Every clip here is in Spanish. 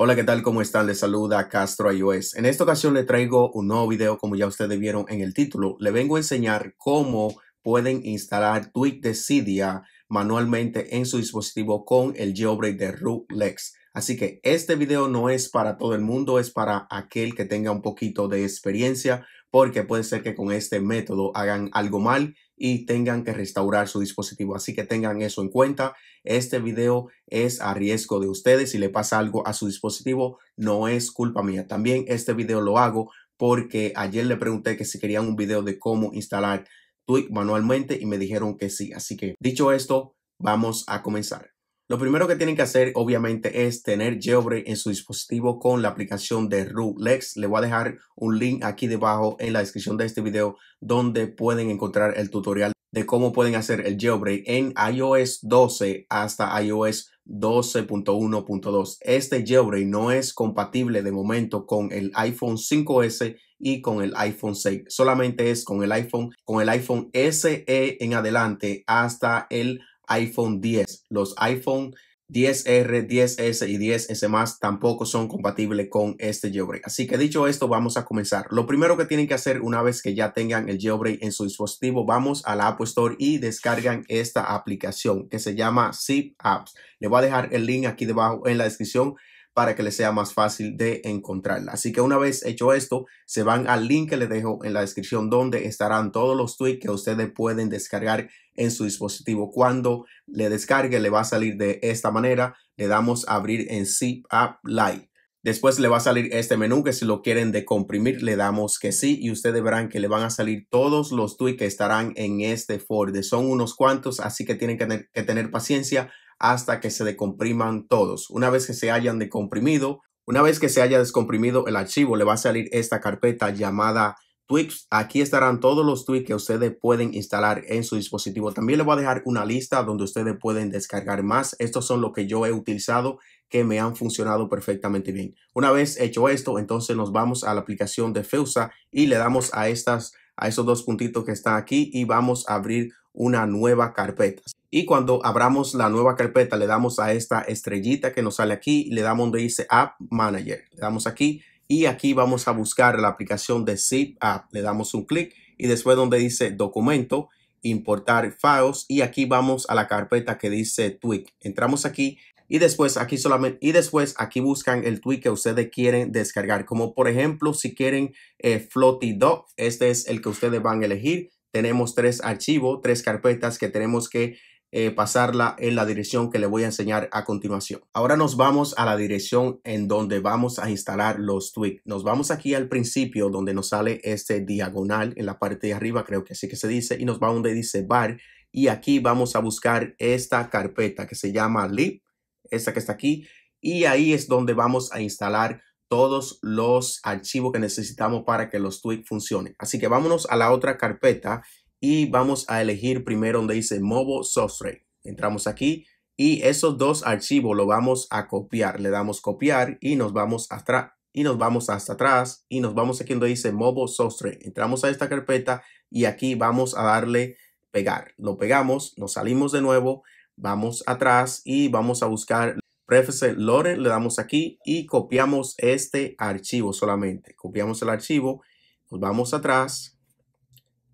Hola, ¿qué tal? ¿Cómo están? Les saluda Castro iOS. En esta ocasión le traigo un nuevo video, como ya ustedes vieron en el título. Le vengo a enseñar cómo pueden instalar de Decidia manualmente en su dispositivo con el jailbreak de Rulex. Así que este video no es para todo el mundo, es para aquel que tenga un poquito de experiencia, porque puede ser que con este método hagan algo mal y tengan que restaurar su dispositivo. Así que tengan eso en cuenta. Este video es a riesgo de ustedes. Si le pasa algo a su dispositivo, no es culpa mía. También este video lo hago porque ayer le pregunté que si querían un video de cómo instalar Twig manualmente y me dijeron que sí. Así que dicho esto, vamos a comenzar. Lo primero que tienen que hacer, obviamente, es tener Jailbreak en su dispositivo con la aplicación de Rulex. Le voy a dejar un link aquí debajo en la descripción de este video donde pueden encontrar el tutorial de cómo pueden hacer el jailbreak en iOS 12 hasta iOS 12.1.2. Este jailbreak no es compatible de momento con el iPhone 5S y con el iPhone 6. Solamente es con el iPhone, con el iPhone SE en adelante hasta el iPhone 10. Los iPhone 10R, 10S y 10S más tampoco son compatibles con este jailbreak. Así que dicho esto, vamos a comenzar. Lo primero que tienen que hacer una vez que ya tengan el jailbreak en su dispositivo, vamos a la App Store y descargan esta aplicación que se llama Zip Apps. Le voy a dejar el link aquí debajo en la descripción para que les sea más fácil de encontrarla. Así que una vez hecho esto, se van al link que les dejo en la descripción donde estarán todos los tweets que ustedes pueden descargar en su dispositivo. Cuando le descargue, le va a salir de esta manera. Le damos a abrir en Zip App Lite. Después le va a salir este menú que si lo quieren comprimir le damos que sí y ustedes verán que le van a salir todos los tweets que estarán en este ford. Son unos cuantos, así que tienen que tener, que tener paciencia hasta que se decompriman todos. Una vez que se hayan decomprimido, una vez que se haya descomprimido el archivo, le va a salir esta carpeta llamada tweaks. Aquí estarán todos los tweaks que ustedes pueden instalar en su dispositivo. También le voy a dejar una lista donde ustedes pueden descargar más. Estos son los que yo he utilizado que me han funcionado perfectamente bien. Una vez hecho esto, entonces nos vamos a la aplicación de Feusa y le damos a estas a esos dos puntitos que están aquí y vamos a abrir una nueva carpeta. Y cuando abramos la nueva carpeta, le damos a esta estrellita que nos sale aquí, le damos donde dice App Manager. Le damos aquí y aquí vamos a buscar la aplicación de Zip App. Le damos un clic y después donde dice documento, importar files y aquí vamos a la carpeta que dice tweak. Entramos aquí y después aquí solamente y después aquí buscan el tweak que ustedes quieren descargar. Como por ejemplo, si quieren eh, Floaty Doc, este es el que ustedes van a elegir. Tenemos tres archivos, tres carpetas que tenemos que eh, pasarla en la dirección que le voy a enseñar a continuación. Ahora nos vamos a la dirección en donde vamos a instalar los tweets Nos vamos aquí al principio donde nos sale este diagonal en la parte de arriba, creo que así que se dice, y nos va donde dice bar. Y aquí vamos a buscar esta carpeta que se llama lib, esta que está aquí. Y ahí es donde vamos a instalar todos los archivos que necesitamos para que los tweets funcionen. Así que vámonos a la otra carpeta y vamos a elegir primero donde dice Mobile Software. Entramos aquí y esos dos archivos lo vamos a copiar. Le damos copiar y nos vamos atrás y nos vamos hasta atrás y nos vamos aquí donde dice Mobile Software. Entramos a esta carpeta y aquí vamos a darle pegar. Lo pegamos, nos salimos de nuevo, vamos atrás y vamos a buscar Preface Lore, le damos aquí y copiamos este archivo solamente. Copiamos el archivo, nos vamos atrás,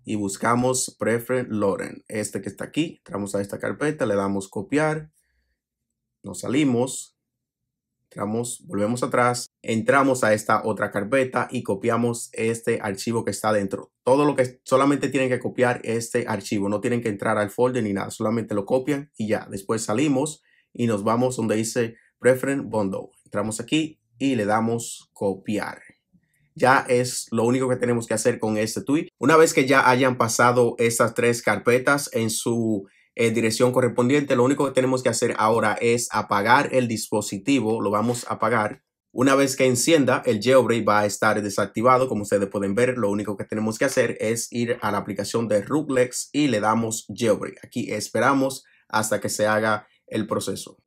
y buscamos Preferent Loren, este que está aquí. Entramos a esta carpeta, le damos copiar, nos salimos, entramos, volvemos atrás, entramos a esta otra carpeta y copiamos este archivo que está dentro. Todo lo que solamente tienen que copiar este archivo, no tienen que entrar al folder ni nada, solamente lo copian y ya. Después salimos y nos vamos donde dice Preferent bundle. Entramos aquí y le damos copiar ya es lo único que tenemos que hacer con este tweet. Una vez que ya hayan pasado estas tres carpetas en su eh, dirección correspondiente, lo único que tenemos que hacer ahora es apagar el dispositivo, lo vamos a apagar. Una vez que encienda, el jailbreak va a estar desactivado. Como ustedes pueden ver, lo único que tenemos que hacer es ir a la aplicación de Rublex y le damos jailbreak. Aquí esperamos hasta que se haga el proceso.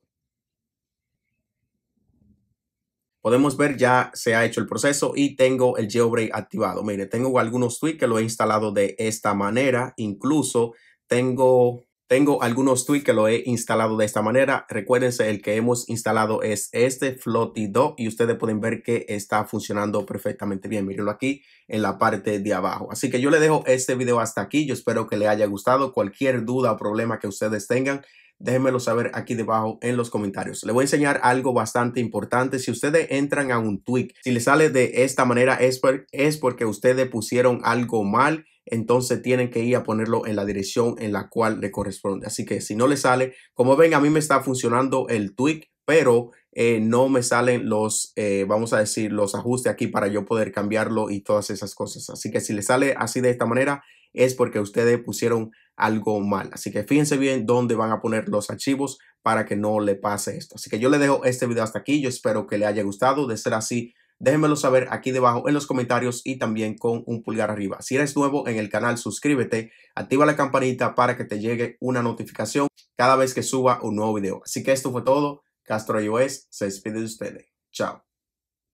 Podemos ver ya se ha hecho el proceso y tengo el GeoBray activado. Mire, tengo algunos tweets que lo he instalado de esta manera. Incluso tengo, tengo algunos tweets que lo he instalado de esta manera. Recuérdense, el que hemos instalado es este Floaty y ustedes pueden ver que está funcionando perfectamente bien. Mírenlo aquí en la parte de abajo. Así que yo le dejo este video hasta aquí. Yo espero que le haya gustado. Cualquier duda o problema que ustedes tengan, déjenmelo saber aquí debajo en los comentarios. Le voy a enseñar algo bastante importante. Si ustedes entran a un tweak, si le sale de esta manera es, es porque ustedes pusieron algo mal entonces tienen que ir a ponerlo en la dirección en la cual le corresponde. Así que si no le sale, como ven, a mí me está funcionando el tweak, pero eh, no me salen los, eh, vamos a decir, los ajustes aquí para yo poder cambiarlo y todas esas cosas. Así que si le sale así de esta manera, es porque ustedes pusieron algo mal. Así que fíjense bien dónde van a poner los archivos para que no le pase esto. Así que yo le dejo este video hasta aquí. Yo espero que le haya gustado. De ser así, déjenmelo saber aquí debajo en los comentarios y también con un pulgar arriba. Si eres nuevo en el canal, suscríbete, activa la campanita para que te llegue una notificación cada vez que suba un nuevo video. Así que esto fue todo. Castro iOS se despide de ustedes. Chao.